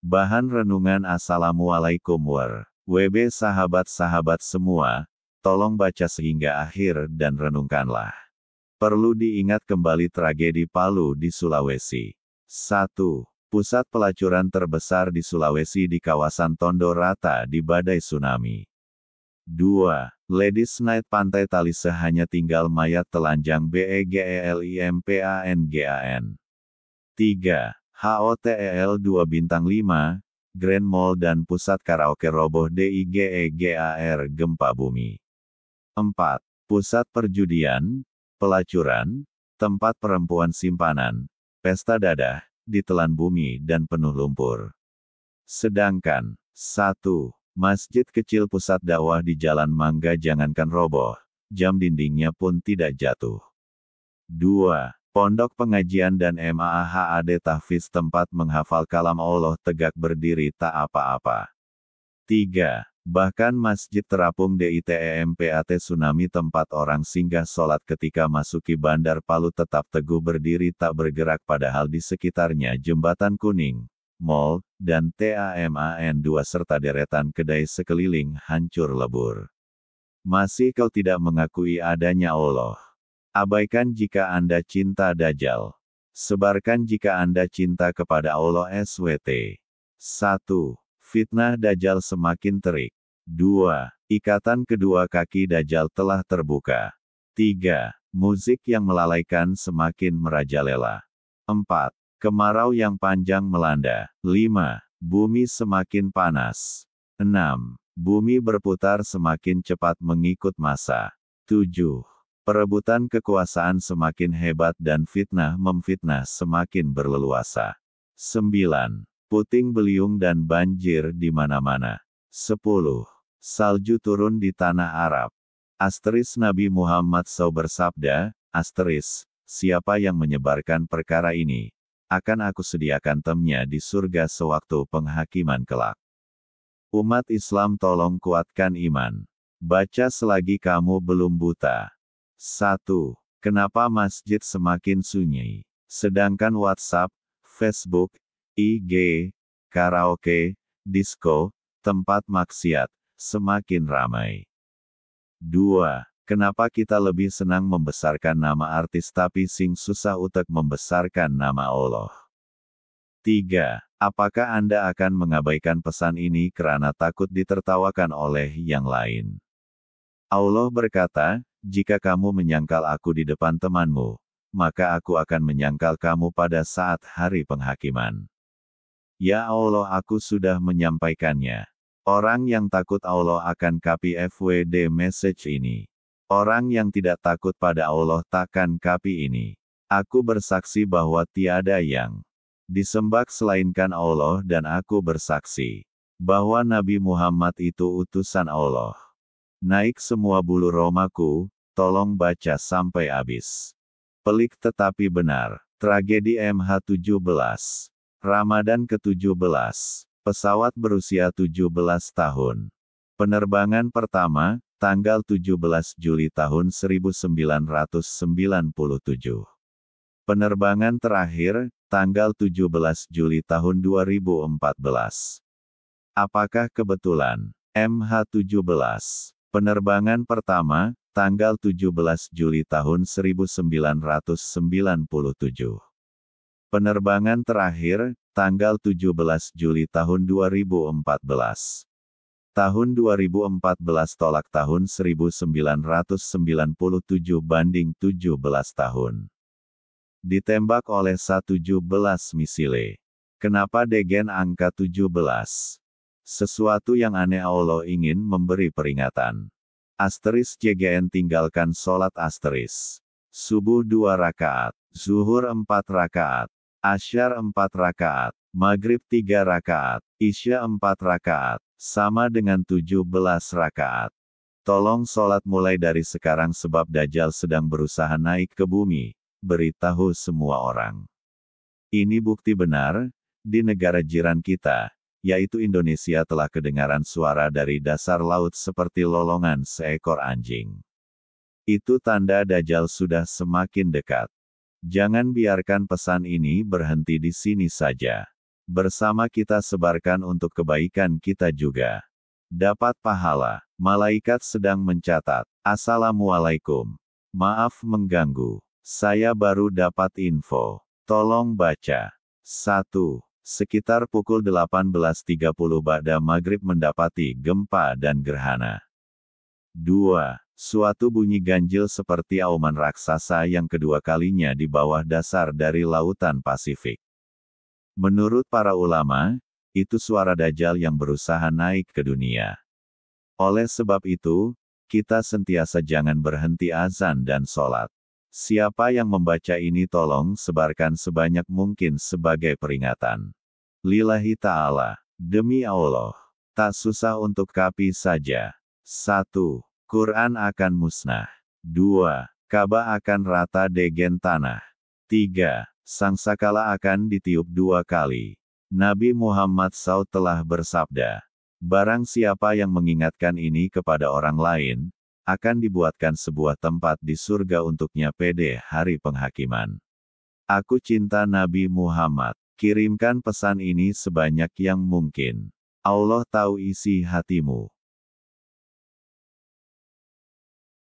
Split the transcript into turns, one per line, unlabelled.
Bahan Renungan Assalamualaikum War. WB sahabat-sahabat semua, tolong baca sehingga akhir dan renungkanlah. Perlu diingat kembali tragedi Palu di Sulawesi. 1. Pusat pelacuran terbesar di Sulawesi di kawasan Tondo Rata di badai tsunami. 2. Ladies Night Pantai Talise hanya tinggal mayat telanjang BEGELIMPANGAN. 3. HOTEL 2 Bintang 5, Grand Mall dan Pusat Karaoke Roboh DIGEGAR Gempa Bumi. 4. Pusat Perjudian, Pelacuran, Tempat Perempuan Simpanan, Pesta Dadah, Ditelan Bumi dan Penuh Lumpur. Sedangkan, 1. Masjid kecil pusat dakwah di Jalan Mangga jangankan roboh, jam dindingnya pun tidak jatuh. 2. Pondok pengajian dan MAAHAD Tahfiz tempat menghafal kalam Allah tegak berdiri tak apa-apa. 3. Bahkan Masjid Terapung DITEMPAT e Tsunami tempat orang singgah sholat ketika masuki Bandar Palu tetap teguh berdiri tak bergerak padahal di sekitarnya Jembatan Kuning, Mall, dan TAMAN 2 serta deretan kedai sekeliling hancur lebur. Masih kau tidak mengakui adanya Allah. Abaikan jika Anda cinta Dajjal. Sebarkan jika Anda cinta kepada Allah SWT. 1. Fitnah Dajjal semakin terik. 2. Ikatan kedua kaki Dajjal telah terbuka. 3. Musik yang melalaikan semakin merajalela. 4. Kemarau yang panjang melanda. 5. Bumi semakin panas. 6. Bumi berputar semakin cepat mengikut masa. 7. Perebutan kekuasaan semakin hebat dan fitnah memfitnah semakin berleluasa. 9. Puting beliung dan banjir di mana-mana. 10. Salju turun di tanah Arab. Asteris Nabi Muhammad SAW bersabda, asteris, siapa yang menyebarkan perkara ini, akan aku sediakan temnya di surga sewaktu penghakiman kelak. Umat Islam tolong kuatkan iman. Baca selagi kamu belum buta. 1. Kenapa masjid semakin sunyi? Sedangkan WhatsApp, Facebook, IG, karaoke, disco, tempat maksiat, semakin ramai. 2. Kenapa kita lebih senang membesarkan nama artis tapi sing susah utek membesarkan nama Allah? 3. Apakah Anda akan mengabaikan pesan ini karena takut ditertawakan oleh yang lain? Allah berkata, jika kamu menyangkal aku di depan temanmu, maka aku akan menyangkal kamu pada saat hari penghakiman. Ya Allah aku sudah menyampaikannya. Orang yang takut Allah akan kapi FWD message ini. Orang yang tidak takut pada Allah takkan kapi ini. Aku bersaksi bahwa tiada yang disembah selainkan Allah dan aku bersaksi bahwa Nabi Muhammad itu utusan Allah. Naik semua bulu romaku, tolong baca sampai habis. Pelik tetapi benar. Tragedi MH17. Ramadan ke-17. Pesawat berusia 17 tahun. Penerbangan pertama, tanggal 17 Juli tahun 1997. Penerbangan terakhir, tanggal 17 Juli tahun 2014. Apakah kebetulan MH17 Penerbangan pertama, tanggal 17 Juli tahun 1997. Penerbangan terakhir, tanggal 17 Juli tahun 2014. Tahun 2014 tolak tahun 1997 banding 17 tahun. Ditembak oleh 117 misile. Kenapa Degen angka 17? Sesuatu yang aneh Allah ingin memberi peringatan. Asteris CGN tinggalkan sholat asteris. Subuh dua rakaat, zuhur empat rakaat, asyar empat rakaat, maghrib tiga rakaat, isya empat rakaat, sama dengan tujuh belas rakaat. Tolong sholat mulai dari sekarang sebab Dajjal sedang berusaha naik ke bumi, beritahu semua orang. Ini bukti benar, di negara jiran kita, yaitu Indonesia telah kedengaran suara dari dasar laut seperti lolongan seekor anjing. Itu tanda Dajjal sudah semakin dekat. Jangan biarkan pesan ini berhenti di sini saja. Bersama kita sebarkan untuk kebaikan kita juga. Dapat pahala, malaikat sedang mencatat. Assalamualaikum. Maaf mengganggu. Saya baru dapat info. Tolong baca. 1 sekitar pukul 18.30 pada maghrib mendapati gempa dan gerhana. 2. Suatu bunyi ganjil seperti auman raksasa yang kedua kalinya di bawah dasar dari lautan Pasifik. Menurut para ulama, itu suara dajjal yang berusaha naik ke dunia. Oleh sebab itu, kita sentiasa jangan berhenti azan dan sholat. Siapa yang membaca ini tolong sebarkan sebanyak mungkin sebagai peringatan. Lillahi ta'ala, demi Allah, tak susah untuk kapi saja. 1. Quran akan musnah. 2. Ka'bah akan rata degen tanah. 3. sakala akan ditiup dua kali. Nabi Muhammad SAW telah bersabda, Barang siapa yang mengingatkan ini kepada orang lain, akan dibuatkan sebuah tempat di surga untuknya PD hari penghakiman. Aku cinta Nabi Muhammad. Kirimkan pesan ini sebanyak yang mungkin. Allah tahu isi hatimu.